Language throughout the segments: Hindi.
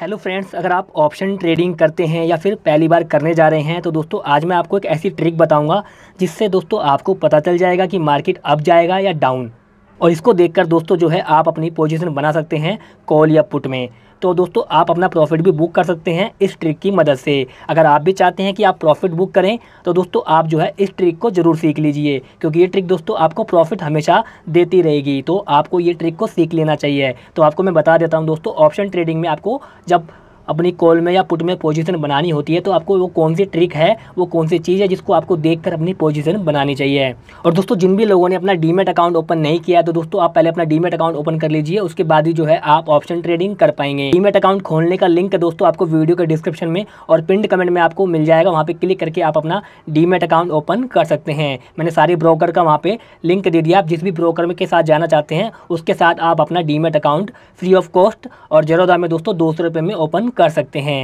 हेलो फ्रेंड्स अगर आप ऑप्शन ट्रेडिंग करते हैं या फिर पहली बार करने जा रहे हैं तो दोस्तों आज मैं आपको एक ऐसी ट्रिक बताऊंगा जिससे दोस्तों आपको पता चल जाएगा कि मार्केट अप जाएगा या डाउन और इसको देखकर दोस्तों जो है आप अपनी पोजीशन बना सकते हैं कॉल या पुट में तो दोस्तों आप अपना प्रॉफिट भी बुक कर सकते हैं इस ट्रिक की मदद से अगर आप भी चाहते हैं कि आप प्रॉफिट बुक करें तो दोस्तों आप जो है इस ट्रिक को ज़रूर सीख लीजिए क्योंकि ये ट्रिक दोस्तों आपको प्रॉफिट हमेशा देती रहेगी तो आपको ये ट्रिक को सीख लेना चाहिए तो आपको मैं बता देता हूँ दोस्तों ऑप्शन ट्रेडिंग में आपको जब अपनी कॉल में या पुट में पोजीशन बनानी होती है तो आपको वो कौन सी ट्रिक है वो कौन सी चीज़ है जिसको आपको देख कर अपनी पोजीशन बनानी चाहिए और दोस्तों जिन भी लोगों ने अपना डीमेट अकाउंट ओपन नहीं किया तो दोस्तों आप पहले अपना डीमेट अकाउंट ओपन कर लीजिए उसके बाद ही जो है आप ऑप्शन ट्रेडिंग कर पाएंगे डीमेट अकाउंट खोलने का लिंक दोस्तों आपको वीडियो के डिस्क्रिप्शन में और पिंड कमेंट में आपको मिल जाएगा वहाँ पर क्लिक करके आप अपना डीमेट अकाउंट ओपन कर सकते हैं मैंने सारे ब्रोकर का वहाँ पर लिंक दे दिया आप जिस भी ब्रोकर के साथ जाना चाहते हैं उसके साथ आप अपना demat account free of cost और जरोदा में दोस्तों दो सौ में ओपन कर सकते हैं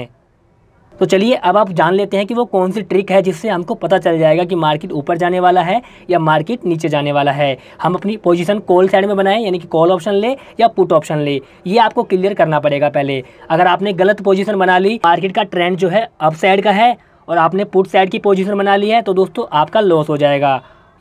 तो चलिए अब आप जान लेते हैं कि वो कौन सी ट्रिक है जिससे हमको पता चल जाएगा कि मार्केट ऊपर जाने वाला है या मार्केट नीचे जाने वाला है हम अपनी पोजीशन कॉल साइड में बनाएं यानी कि कॉल ऑप्शन ले या पुट ऑप्शन ले ये आपको क्लियर करना पड़ेगा पहले अगर आपने गलत पोजीशन बना ली मार्केट का ट्रेंड जो है अप साइड का है और आपने पुट साइड की पोजिशन बना ली है तो दोस्तों आपका लॉस हो जाएगा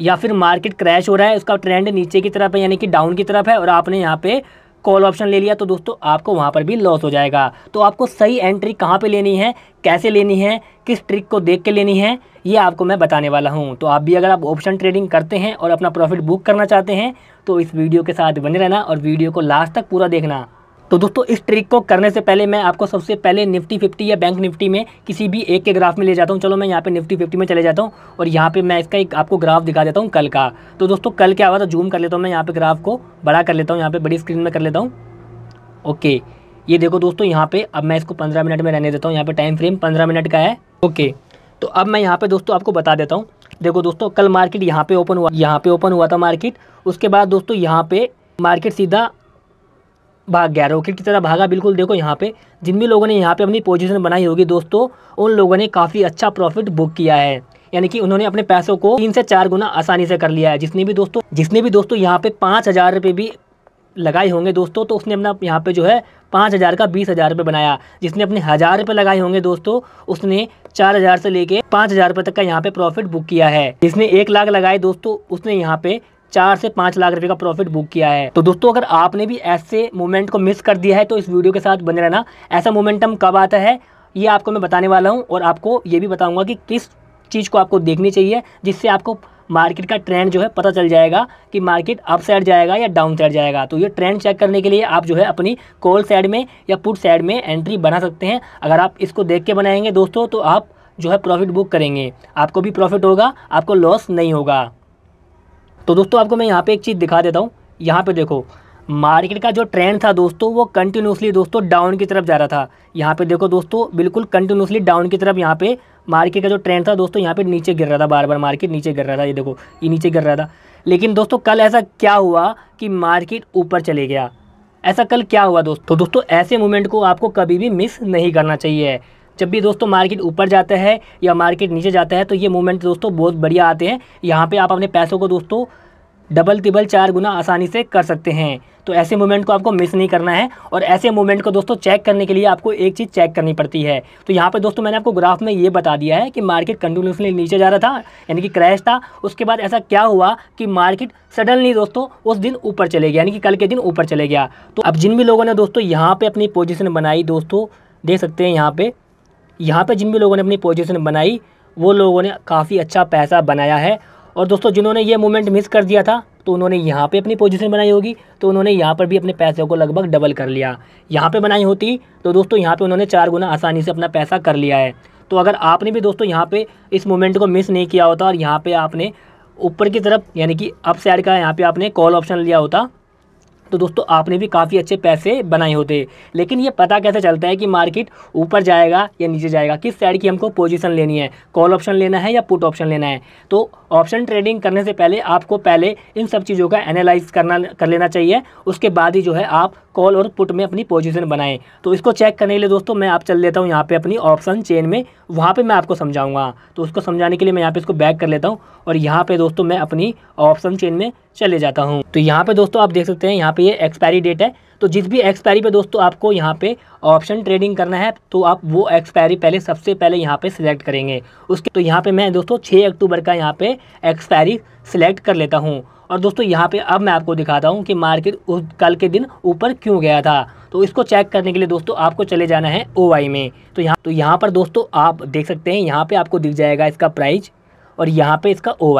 या फिर मार्केट क्रैश हो रहा है उसका ट्रेंड नीचे की तरफ है यानी कि डाउन की तरफ है और आपने यहाँ पर कॉल ऑप्शन ले लिया तो दोस्तों आपको वहाँ पर भी लॉस हो जाएगा तो आपको सही एंट्री कहाँ पर लेनी है कैसे लेनी है किस ट्रिक को देख के लेनी है ये आपको मैं बताने वाला हूँ तो आप भी अगर आप ऑप्शन ट्रेडिंग करते हैं और अपना प्रॉफिट बुक करना चाहते हैं तो इस वीडियो के साथ बने रहना और वीडियो को लास्ट तक पूरा देखना तो दोस्तों इस ट्रिक को करने से पहले मैं आपको सबसे पहले निफ्टी फिफ्टी या बैंक निफ्टी में किसी भी एक के ग्राफ में ले जाता हूँ चलो मैं यहाँ पे निफ्टी फिफ्टी में चले जाता हूँ और यहाँ पे मैं इसका एक आपको ग्राफ दिखा देता हूँ कल का तो दोस्तों कल क्या हुआ था जूम कर लेता हूँ मैं यहाँ पे ग्राफ को बड़ा कर लेता हूँ यहाँ पे बड़ी स्क्रीन में कर लेता हूँ ओके ये देखो दोस्तों यहाँ पे अब मैं इसको पंद्रह मिनट में रहने देता हूँ यहाँ पे टाइम फ्रेम पंद्रह मिनट का है ओके तो अब मैं यहाँ पे दोस्तों आपको बता देता हूँ देखो दोस्तों कल मार्केट यहाँ पे ओपन हुआ यहाँ पर ओपन हुआ था मार्केट उसके बाद दोस्तों यहाँ पे मार्केट सीधा भाग गया रॉकेट की तरह भागा बिल्कुल देखो यहाँ पे जिन भी लोगों ने यहाँ पे अपनी पोजीशन बनाई होगी दोस्तों उन लोगों ने काफ़ी अच्छा प्रॉफिट बुक किया है यानी कि उन्होंने अपने पैसों को तीन से चार गुना आसानी से कर लिया है जिसने भी दोस्तों जिसने भी दोस्तों यहाँ पे पाँच हज़ार रुपये भी लगाए होंगे दोस्तों तो उसने अपना यहाँ पे जो है पाँच हज़ार का बीस हज़ार रुपये बनाया जिसने अपने हज़ार रुपये लगाए होंगे दोस्तों उसने चार हज़ार से लेके पाँच हज़ार रुपये तक का यहाँ पे प्रॉफिट बुक किया है जिसने एक लाख लगाए दोस्तों उसने यहाँ पे चार से पाँच लाख रुपए का प्रॉफिट बुक किया है तो दोस्तों अगर आपने भी ऐसे मोमेंट को मिस कर दिया है तो इस वीडियो के साथ बने रहना ऐसा मोमेंटम कब आता है ये आपको मैं बताने वाला हूँ और आपको ये भी बताऊँगा कि किस चीज़ को आपको देखनी चाहिए जिससे आपको मार्केट का ट्रेंड जो है पता चल जाएगा कि मार्केट अप साइड जाएगा या डाउन साइड जाएगा तो ये ट्रेंड चेक करने के लिए आप जो है अपनी कॉल साइड में या पुट साइड में एंट्री बना सकते हैं अगर आप इसको देख के बनाएंगे दोस्तों तो आप जो है प्रॉफिट बुक करेंगे आपको भी प्रॉफिट होगा आपको लॉस नहीं होगा तो दोस्तों आपको मैं यहाँ पे एक चीज़ दिखा देता हूँ यहाँ पे देखो मार्केट का जो ट्रेंड था दोस्तों वो कंटिन्यूसली दोस्तों डाउन की तरफ जा रहा था यहाँ पे देखो दोस्तों बिल्कुल कंटिन्यूसली डाउन की तरफ यहाँ पे मार्केट का जो ट्रेंड था दोस्तों यहाँ पे नीचे गिर रहा था बार बार मार्केट नीचे गिर रहा था ये देखो ये नीचे गिर रहा था लेकिन दोस्तों कल ऐसा क्या हुआ कि मार्केट ऊपर चले गया ऐसा कल क्या हुआ दोस्तों तो दोस्तों ऐसे मूवमेंट को आपको कभी भी मिस नहीं करना चाहिए जब भी दोस्तों मार्केट ऊपर जाता है या मार्केट नीचे जाता है तो ये मूवमेंट दोस्तों बहुत बढ़िया आते हैं यहाँ पर आप अपने पैसों को दोस्तों डबल तिबल चार गुना आसानी से कर सकते हैं तो ऐसे मूवमेंट को आपको मिस नहीं करना है और ऐसे मूवमेंट को दोस्तों चेक करने के लिए आपको एक चीज़ चेक करनी पड़ती है तो यहाँ पर दोस्तों मैंने आपको ग्राफ में ये बता दिया है कि मार्केट कंटिन्यूसली नीचे जा रहा था यानी कि क्रैश था उसके बाद ऐसा क्या हुआ कि मार्केट सडनली दोस्तों उस दिन ऊपर चले गया यानी कि कल के दिन ऊपर चले गया तो अब जिन भी लोगों ने दोस्तों यहाँ पर अपनी पोजिशन बनाई दोस्तों देख सकते हैं यहाँ पर यहाँ पे जिन भी लोगों ने अपनी पोजीशन बनाई वो लोगों ने काफ़ी अच्छा पैसा बनाया है और दोस्तों जिन्होंने ये मोमेंट मिस कर दिया था तो उन्होंने यहाँ पे अपनी पोजीशन बनाई होगी तो उन्होंने यहाँ पर भी अपने पैसे को लगभग डबल कर लिया यहाँ पर बनाई होती तो दोस्तों यहाँ पर उन्होंने चार गुना आसानी से अपना पैसा कर लिया है तो अगर आपने भी दोस्तों यहाँ पर इस मोमेंट को मिस नहीं किया होता और यहाँ पर आपने ऊपर की तरफ यानी कि अप साइड का यहाँ पर आपने कॉल ऑप्शन लिया होता तो दोस्तों आपने भी काफ़ी अच्छे पैसे बनाए होते लेकिन ये पता कैसे चलता है कि मार्केट ऊपर जाएगा या नीचे जाएगा किस साइड की हमको पोजिशन लेनी है कॉल ऑप्शन लेना है या पुट ऑप्शन लेना है तो ऑप्शन ट्रेडिंग करने से पहले आपको पहले इन सब चीज़ों का एनालाइज करना कर लेना चाहिए उसके बाद ही जो है आप कॉल और पुट में अपनी पोजीशन बनाएं तो इसको चेक करने के लिए दोस्तों मैं आप चल लेता हूं यहां पे अपनी ऑप्शन चेन में वहां पे मैं आपको समझाऊंगा तो उसको समझाने के लिए मैं यहां पे इसको बैक कर लेता हूं और यहां पे दोस्तों मैं अपनी ऑप्शन चेन में चले जाता हूं तो यहां पे दोस्तों आप देख सकते हैं यहाँ पे ये एक्सपायरी डेट है तो जिस भी एक्सपायरी पे दोस्तों आपको यहाँ पे ऑप्शन ट्रेडिंग करना है तो आप वो एक्सपायरी पहले सबसे पहले यहाँ पे सिलेक्ट करेंगे उसके तो यहाँ पे मैं दोस्तों 6 अक्टूबर का यहाँ पे एक्सपायरी सिलेक्ट कर लेता हूँ और दोस्तों यहाँ पे अब मैं आपको दिखाता हूँ कि मार्केट उस कल के दिन ऊपर क्यों गया था तो इसको चेक करने के लिए दोस्तों आपको चले जाना है ओ में तो यहाँ तो यहाँ पर दोस्तों आप देख सकते हैं यहाँ पर आपको दिख जाएगा इसका प्राइज और यहाँ पर इसका ओ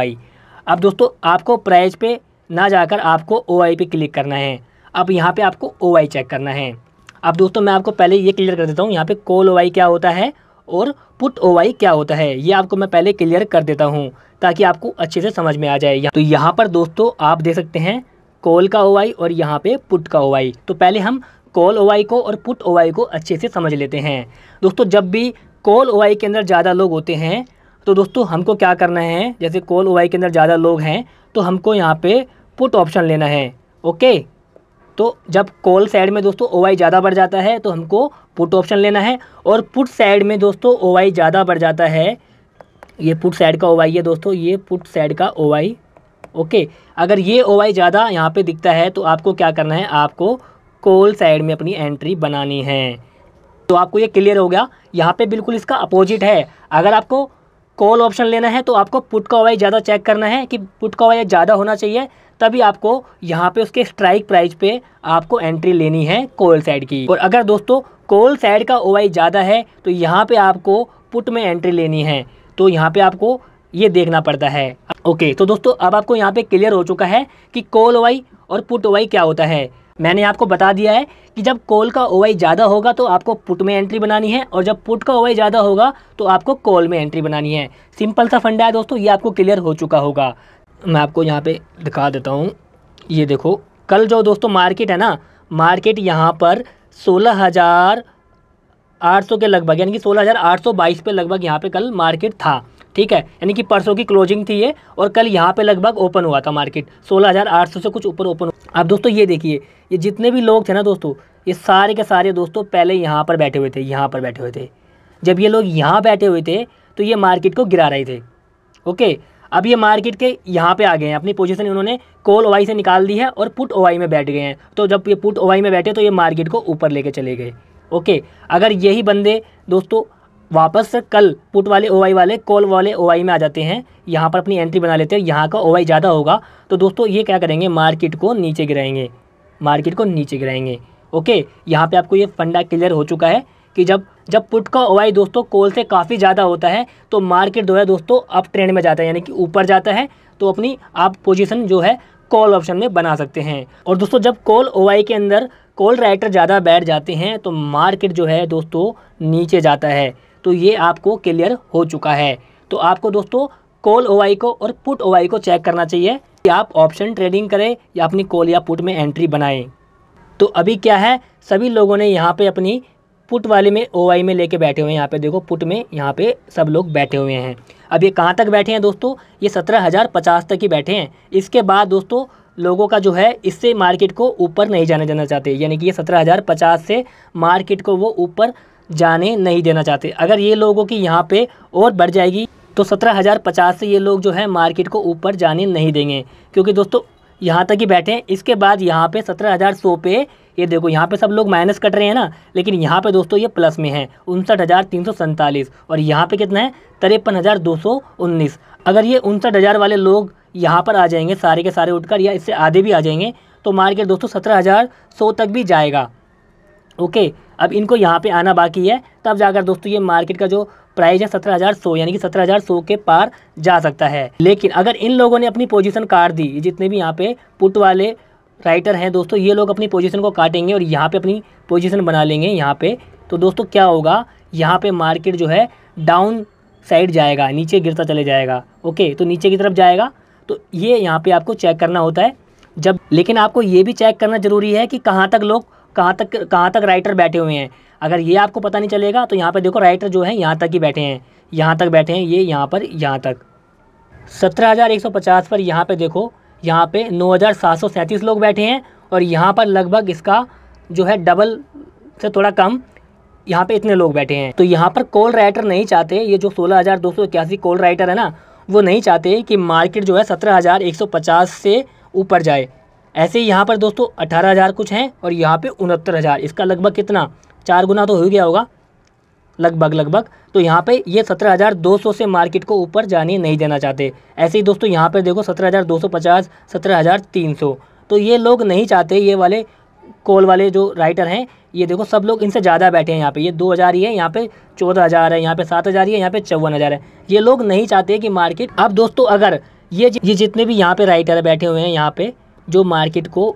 अब दोस्तों आपको प्राइज पर ना जाकर आपको ओ आई पे क्लिक करना है अब यहाँ पे आपको ओ आई चेक करना है अब दोस्तों मैं आपको पहले ये क्लियर कर देता हूँ यहाँ पे कॉल ओ आई क्या होता है और पुट ओ आई क्या होता है ये आपको मैं पहले क्लियर कर देता हूँ ताकि आपको अच्छे से समझ में आ जाए तो यहाँ पर दोस्तों आप देख सकते हैं कॉल का ओ आई और यहाँ पे पुट का ओ आई तो पहले हम कॉल ओ आई को और पुट ओ आई को अच्छे से समझ लेते हैं दोस्तों जब भी कॉल ओ आई के अंदर ज़्यादा लोग होते हैं तो दोस्तों हमको क्या करना है जैसे कॉल ओ आई के अंदर ज़्यादा लोग हैं तो हमको यहाँ पे पुट ऑप्शन लेना है ओके तो जब कॉल साइड में दोस्तों ओ वाई ज़्यादा बढ़ जाता है तो हमको पुट ऑप्शन लेना है और पुट साइड में दोस्तों ओ वाई ज़्यादा बढ़ जाता है ये पुट साइड का ओ है दोस्तों ये पुट साइड का ओ वाई ओके अगर ये ओ वाई ज़्यादा यहाँ पर दिखता है तो आपको क्या करना है आपको कॉल साइड में अपनी एंट्री बनानी है तो आपको ये क्लियर हो गया यहाँ पे बिल्कुल इसका अपोजिट है अगर आपको कॉल ऑप्शन लेना है तो आपको पुट का वाई ज़्यादा चेक करना है कि पुट का वाई ज़्यादा होना चाहिए तभी आपको यहाँ पे उसके स्ट्राइक प्राइस पे आपको एंट्री लेनी है कोल साइड की और अगर दोस्तों कोल साइड का ओ ज़्यादा है तो यहाँ पे आपको पुट में एंट्री लेनी है तो यहाँ पे आपको ये देखना पड़ता है ओके तो दोस्तों अब आपको यहाँ पे क्लियर हो चुका है कि कोल वाई और पुट वाई क्या होता है मैंने आपको बता दिया है कि जब कॉल का ओ ज़्यादा होगा तो आपको पुट में एंट्री बनानी है और जब पुट का ओ ज़्यादा होगा तो आपको कॉल में एंट्री बनानी है सिंपल सा फंडा है दोस्तों ये आपको क्लियर हो चुका होगा मैं आपको यहाँ पे दिखा देता हूँ ये देखो कल जो दोस्तों मार्केट है ना मार्केट यहाँ पर सोलह हज़ार आठ सौ के लगभग यानी कि सोलह हज़ार आठ सौ बाईस पे लगभग यहाँ पे कल मार्केट था ठीक है यानी कि परसों की क्लोजिंग थी ये और कल यहाँ पे लगभग ओपन हुआ था मार्केट 16,800 से कुछ ऊपर ओपन अब दोस्तों ये देखिए ये जितने भी लोग थे ना दोस्तों ये सारे के सारे दोस्तों पहले यहाँ पर बैठे हुए थे यहाँ पर बैठे हुए थे जब ये लोग यहाँ बैठे हुए थे तो ये मार्केट को गिरा रहे थे ओके अब ये मार्केट के यहाँ पे आ गए हैं अपनी पोजीशन इन्होंने कॉल ओवाई से निकाल दी है और पुट ओवाई में बैठ गए हैं तो जब ये पुट ओवाई में बैठे तो ये मार्केट को ऊपर लेके चले गए ओके अगर यही बंदे दोस्तों वापस कल पुट वाले ओ वाले कॉल वाले ओ में आ जाते हैं यहाँ पर अपनी एंट्री बना लेते हैं यहाँ का ओवाई ज़्यादा होगा तो दोस्तों ये क्या करेंगे मार्केट को नीचे गिराएंगे मार्केट को नीचे गिराएंगे ओके यहाँ पे आपको ये फंडा क्लियर हो चुका है कि जब जब पुट का ओवाई दोस्तों कॉल से काफ़ी ज़्यादा होता है तो मार्केट जो है दोस्तों अप ट्रेंड में जाता है यानी कि ऊपर जाता है तो अपनी आप पोजिशन जो है कॉल ऑप्शन में बना सकते हैं और दोस्तों जब कॉल ओ के अंदर कॉल राइटर ज़्यादा बैठ जाते हैं तो मार्केट जो है दोस्तों नीचे जाता है तो ये आपको क्लियर हो चुका है तो आपको दोस्तों कॉल ओवाई को और पुट ओवाई को चेक करना चाहिए कि आप ऑप्शन ट्रेडिंग करें या अपनी कॉल या पुट में एंट्री बनाएं तो अभी क्या है सभी लोगों ने यहाँ पे अपनी पुट वाले में ओ में लेके बैठे हुए हैं यहाँ पे देखो पुट में यहाँ पे सब लोग बैठे हुए हैं अब ये कहाँ तक बैठे हैं दोस्तों ये सत्रह हज़ार पचास तक ही बैठे हैं इसके बाद दोस्तों लोगों का जो है इससे मार्केट को ऊपर नहीं जाने देना चाहते यानी कि ये सत्रह हज़ार पचास से मार्केट को वो ऊपर जाने नहीं देना चाहते अगर ये लोगों की यहाँ पे और बढ़ जाएगी तो सत्रह हज़ार पचास से ये लोग जो है मार्केट को ऊपर जाने नहीं देंगे क्योंकि दोस्तों यहाँ तक ही बैठे हैं इसके बाद यहाँ पे सत्रह हज़ार सौ पे ये देखो यहाँ पे सब लोग माइनस कट रहे हैं ना लेकिन यहाँ पे दोस्तों ये प्लस में है उनसठ हज़ार तीन सौ सैंतालीस और यहाँ पे कितना है तिरपन हज़ार दो सौ उन्नीस अगर ये उनसठ हज़ार वाले लोग यहाँ पर आ जाएंगे सारे के सारे उठकर या इससे आधे भी आ जाएंगे तो मार्केट दोस्तों सत्रह हज़ार सौ तक भी जाएगा ओके अब इनको यहाँ पे आना बाकी है तब जाकर दोस्तों ये मार्केट का जो प्राइस है सत्रह हज़ार सौ यानी कि सत्रह हज़ार सौ के पार जा सकता है लेकिन अगर इन लोगों ने अपनी पोजीशन काट दी जितने भी यहाँ पे पुट वाले राइटर हैं दोस्तों ये लोग अपनी पोजीशन को काटेंगे और यहाँ पे अपनी पोजीशन बना लेंगे यहाँ पे तो दोस्तों क्या होगा यहाँ पर मार्केट जो है डाउन साइड जाएगा नीचे गिरता चले जाएगा ओके तो नीचे की तरफ जाएगा तो ये यहाँ पर आपको चेक करना होता है जब लेकिन आपको ये भी चेक करना ज़रूरी है कि कहाँ तक लोग कहाँ तक कहाँ तक राइटर बैठे हुए हैं अगर ये आपको पता नहीं चलेगा तो यहाँ पर देखो राइटर जो है यहाँ तक ही बैठे हैं यहाँ तक बैठे हैं ये यहाँ पर यहाँ तक सत्रह हज़ार एक सौ पचास पर यहाँ पे देखो यहाँ पे नौ हज़ार सात सौ सैंतीस लोग बैठे हैं और यहाँ पर लगभग इसका जो है डबल से थोड़ा कम यहाँ पे इतने लोग बैठे हैं तो यहाँ पर कॉल राइटर नहीं चाहते ये जो सोलह हज़ार दो सौ इक्यासी कॉल राइटर है ना वो नहीं चाहते कि मार्केट जो है सत्रह हज़ार एक सौ पचास से ऊपर जाए ऐसे ही यहाँ पर दोस्तों अठारह हज़ार कुछ हैं और यहाँ पे उनहत्तर हज़ार इसका लगभग कितना चार गुना तो हो गया होगा लगभग लगभग तो यहाँ पे ये सत्रह हज़ार दो सौ से मार्केट को ऊपर जाने नहीं देना चाहते ऐसे ही दोस्तों यहाँ पर देखो सत्रह हज़ार दो सौ पचास सत्रह हज़ार तीन सौ तो ये लोग नहीं चाहते ये वाले कॉल वाले जो राइटर हैं ये देखो सब लोग इनसे ज़्यादा बैठे हैं यहाँ पे ये दो हज़ार ही है यहाँ पे चौदह हज़ार है यहाँ पे सात हज़ार ही है यहाँ पे चौवन हज़ार है ये लोग नहीं चाहते कि मार्केट अब दोस्तों अगर ये ये जितने भी यहाँ पे राइटर बैठे हुए हैं यहाँ पे जो मार्केट को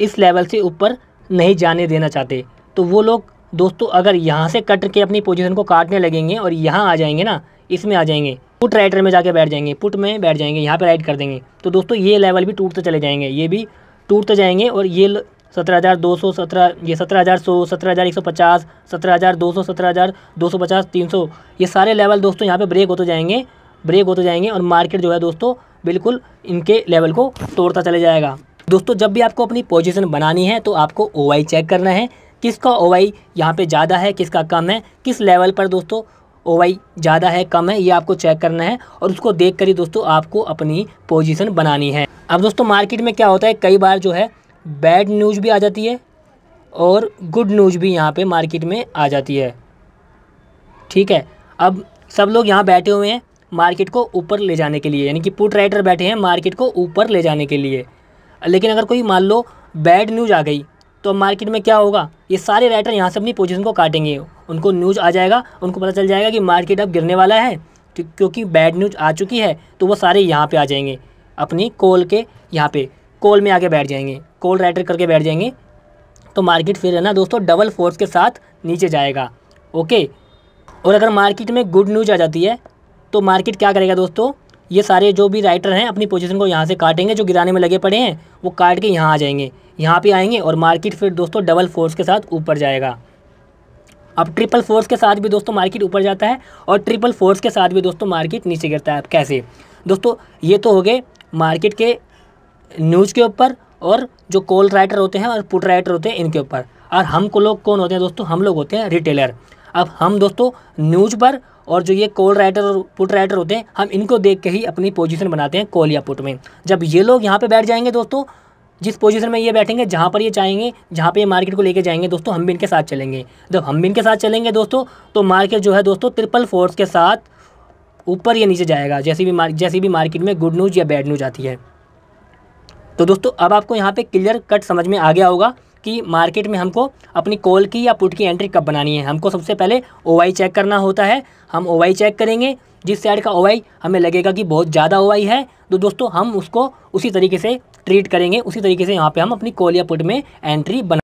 इस लेवल से ऊपर नहीं जाने देना चाहते तो वो लोग दोस्तों अगर यहाँ से कट के अपनी पोजीशन को काटने लगेंगे और यहाँ आ जाएंगे ना इसमें आ जाएंगे पुट राइटर में जाके बैठ जाएंगे पुट में बैठ जाएंगे यहाँ पे राइट कर देंगे तो दोस्तों ये लेवल भी टूटते चले जाएंगे ये भी टूटते जाएंगे और ये सत्रह हज़ार दो सौ सत्रह ये सत्रह हज़ार सौ सत्रह हज़ार एक सौ पचास सत्रह हज़ार दो सौ सत्रह हज़ार दो सौ पचास तीन सौ ये सारे लेवल दोस्तों यहाँ पे ब्रेक होते जाएंगे ब्रेक होते जाएंगे और मार्केट जो है दोस्तों बिल्कुल इनके लेवल को तोड़ता चले जाएगा दोस्तों जब भी आपको अपनी पोजिशन बनानी है तो आपको ओ चेक करना है किसका ओ आई यहाँ पर ज़्यादा है किसका कम है किस लेवल पर दोस्तों ओ वाई ज़्यादा है कम है ये आपको चेक करना है और उसको देख कर ही दोस्तों आपको अपनी पोजीशन बनानी है अब दोस्तों मार्केट में क्या होता है कई बार जो है बैड न्यूज़ भी आ जाती है और गुड न्यूज़ भी यहाँ पे मार्केट में आ जाती है ठीक है अब सब लोग यहाँ बैठे हुए हैं मार्केट को ऊपर ले जाने के लिए यानी कि पुट राइटर बैठे हैं मार्केट को ऊपर ले जाने के लिए लेकिन अगर कोई मान लो बैड न्यूज़ आ गई तो मार्केट में क्या होगा ये सारे राइटर यहाँ से अपनी पोजिशन को काटेंगे उनको न्यूज़ आ जाएगा उनको पता चल जाएगा कि मार्केट अब गिरने वाला है क्योंकि बैड न्यूज़ आ चुकी है तो वो सारे यहाँ पे आ जाएंगे अपनी कॉल के यहाँ पे कॉल में आके बैठ जाएंगे कॉल राइटर करके बैठ जाएंगे तो मार्केट फिर है ना दोस्तों डबल फोर्स के साथ नीचे जाएगा ओके और अगर मार्केट में गुड न्यूज़ आ जाती है तो मार्केट क्या करेगा दोस्तों ये सारे जो भी राइटर हैं अपनी पोजीशन को यहाँ से काटेंगे जो गिराने में लगे पड़े हैं वो काट के यहाँ आ जाएंगे यहाँ पे आएंगे और मार्केट फिर दोस्तों डबल फोर्स के साथ ऊपर जाएगा अब ट्रिपल फोर्स के साथ भी दोस्तों मार्केट ऊपर जाता है और ट्रिपल फोर्स के साथ भी दोस्तों मार्केट नीचे गिरता है अब कैसे दोस्तों ये तो हो गए मार्केट के न्यूज़ के ऊपर और जो कॉल राइटर होते हैं और पुट राइटर होते हैं इनके ऊपर और हम को लोग कौन होते हैं दोस्तों हम लोग होते हैं रिटेलर अब हम दोस्तों न्यूज़ पर और जो ये कॉल राइटर और पुट राइटर होते हैं हम इनको देख के ही अपनी पोजीशन बनाते हैं कॉल या पुट में जब ये लोग यहाँ पे बैठ जाएंगे दोस्तों जिस पोजीशन में ये बैठेंगे जहाँ पर ये चाहेंगे जहाँ पे ये मार्केट को लेके जाएंगे दोस्तों हम भी इनके साथ चलेंगे जब हम भी इनके साथ चलेंगे दोस्तों तो मार्केट जो है दोस्तों ट्रिपल फोर्स के साथ ऊपर या नीचे जाएगा जैसी भी जैसी भी मार्केट में गुड न्यूज़ या बैड न्यूज़ आती है तो दोस्तों अब आपको यहाँ पर क्लियर कट समझ में आ गया होगा कि मार्केट में हमको अपनी कॉल की या पुट की एंट्री कब बनानी है हमको सबसे पहले ओ चेक करना होता है हम ओ चेक करेंगे जिस साइड का ओ हमें लगेगा कि बहुत ज़्यादा ओ है तो दोस्तों हम उसको उसी तरीके से ट्रीट करेंगे उसी तरीके से यहाँ पे हम अपनी कॉल या पुट में एंट्री बना